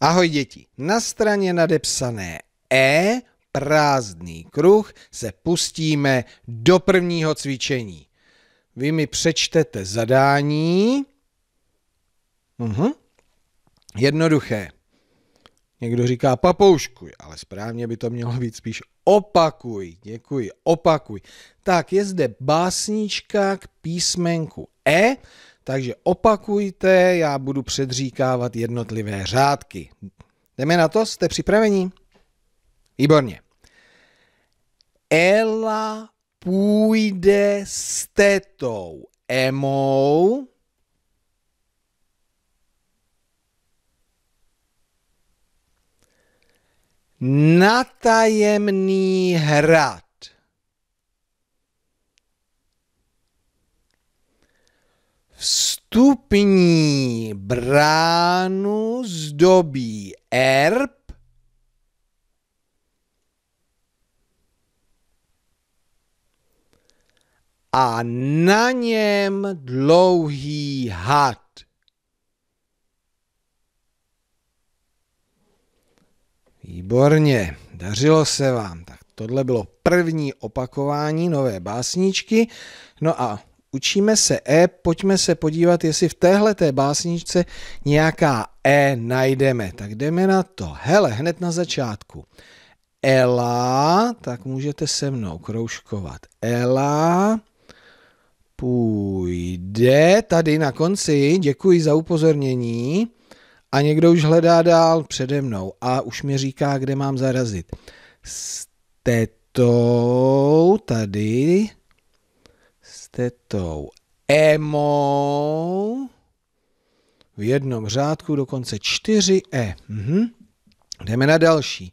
Ahoj děti, na straně nadepsané E, prázdný kruh, se pustíme do prvního cvičení. Vy mi přečtete zadání. Uhum. Jednoduché. Někdo říká papouškuj, ale správně by to mělo být spíš opakuj. Děkuji, opakuj. Tak je zde básnička k písmenku E takže opakujte, já budu předříkávat jednotlivé řádky. Jdeme na to, jste připraveni? Výborně. Ela půjde s tetou Emou na tajemný hrad. Vstupní bránu zdobí erb, a na něm dlouhý had. Výborně, dařilo se vám. Tak tohle bylo první opakování nové básničky. No a učíme se E, pojďme se podívat, jestli v téhle té básničce nějaká E najdeme. Tak jdeme na to. Hele, hned na začátku. Ela, tak můžete se mnou kroužkovat. Ela půjde tady na konci, děkuji za upozornění. A někdo už hledá dál přede mnou a už mi říká, kde mám zarazit. S tetou tady jste tou emou. V jednom řádku dokonce čtyři e. Mhm. Jdeme na další.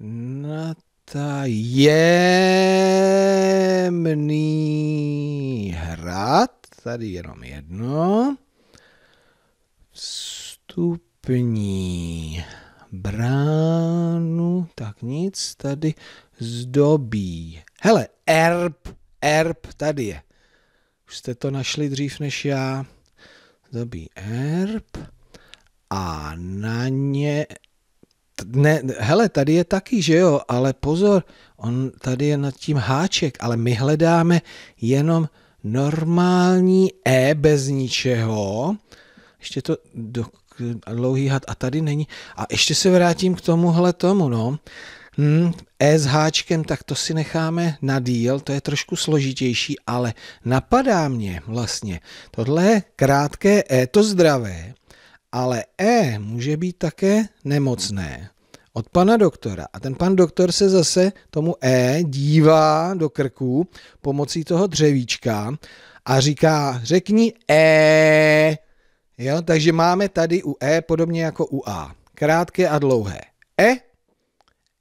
Na ta jemný hrad. Tady jenom jedno. Vstupní bránu. Tak nic, tady zdobí. Hele, erb, erb, tady je. Už jste to našli dřív než já. Dobí erb. A na ně... Ne, hele, tady je taky, že jo, ale pozor, on tady je nad tím háček, ale my hledáme jenom normální E bez ničeho. Ještě to do, dlouhý had a tady není. A ještě se vrátím k tomuhle tomu, no. Hmm, e s háčkem, tak to si necháme na díl, to je trošku složitější, ale napadá mě vlastně, tohle krátké E, to zdravé, ale E může být také nemocné od pana doktora. A ten pan doktor se zase tomu E dívá do krku pomocí toho dřevíčka a říká, řekni E. Jo, takže máme tady u E podobně jako u A. Krátké a dlouhé. E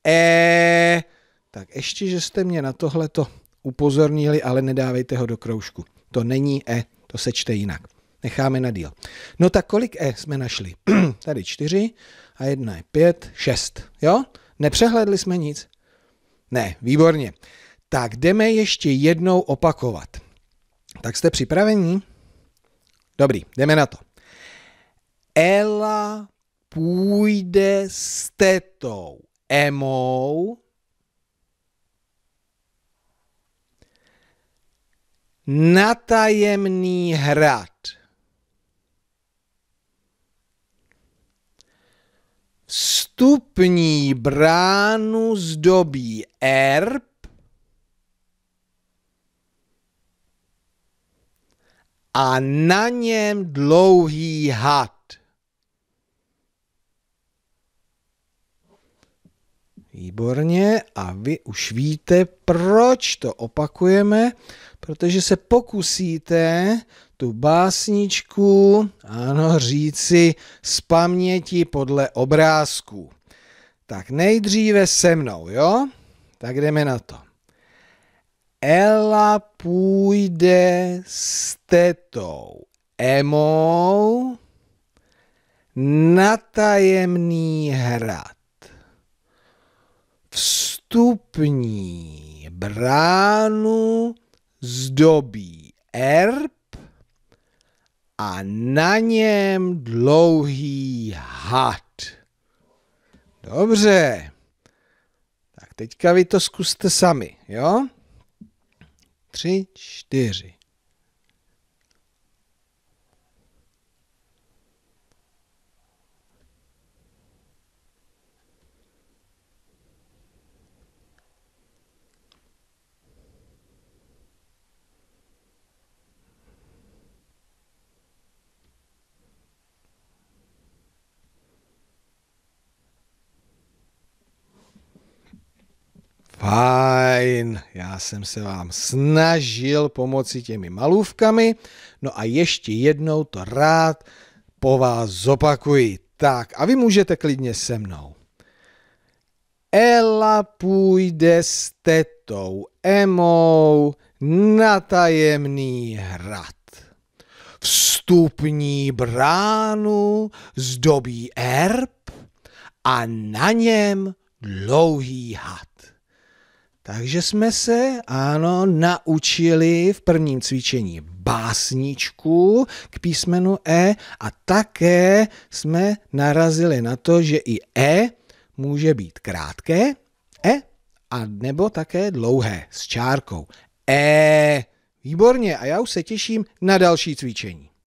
E, tak ještě, že jste mě na tohle to upozornili, ale nedávejte ho do kroužku. To není E, to se čte jinak. Necháme na díl. No tak kolik E jsme našli? Tady čtyři a jedna je pět, šest. Jo? Nepřehledli jsme nic? Ne, výborně. Tak jdeme ještě jednou opakovat. Tak jste připraveni? Dobrý, jdeme na to. Ela půjde s tetou. Emou. Natajemný hrad. Vstupní bránu zdobí erb. A na něm dlouhý had. Výborně. A vy už víte, proč to opakujeme, protože se pokusíte tu básničku, ano, říci z paměti podle obrázků. Tak nejdříve se mnou, jo? Tak jdeme na to. Ela půjde s tetou Emou na tajemný hrad vstupní bránu zdobí erb a na něm dlouhý had. Dobře. Tak teďka vy to zkuste sami, jo? Tři, čtyři. Fajn, já jsem se vám snažil pomoci těmi malůvkami, no a ještě jednou to rád po vás zopakuji. Tak a vy můžete klidně se mnou. Ela půjde s tetou Emou na tajemný hrad. Vstupní bránu zdobí erb a na něm dlouhý had. Takže jsme se, ano, naučili v prvním cvičení básničku k písmenu E a také jsme narazili na to, že i E může být krátké, E, a nebo také dlouhé s čárkou. E, výborně, a já už se těším na další cvičení.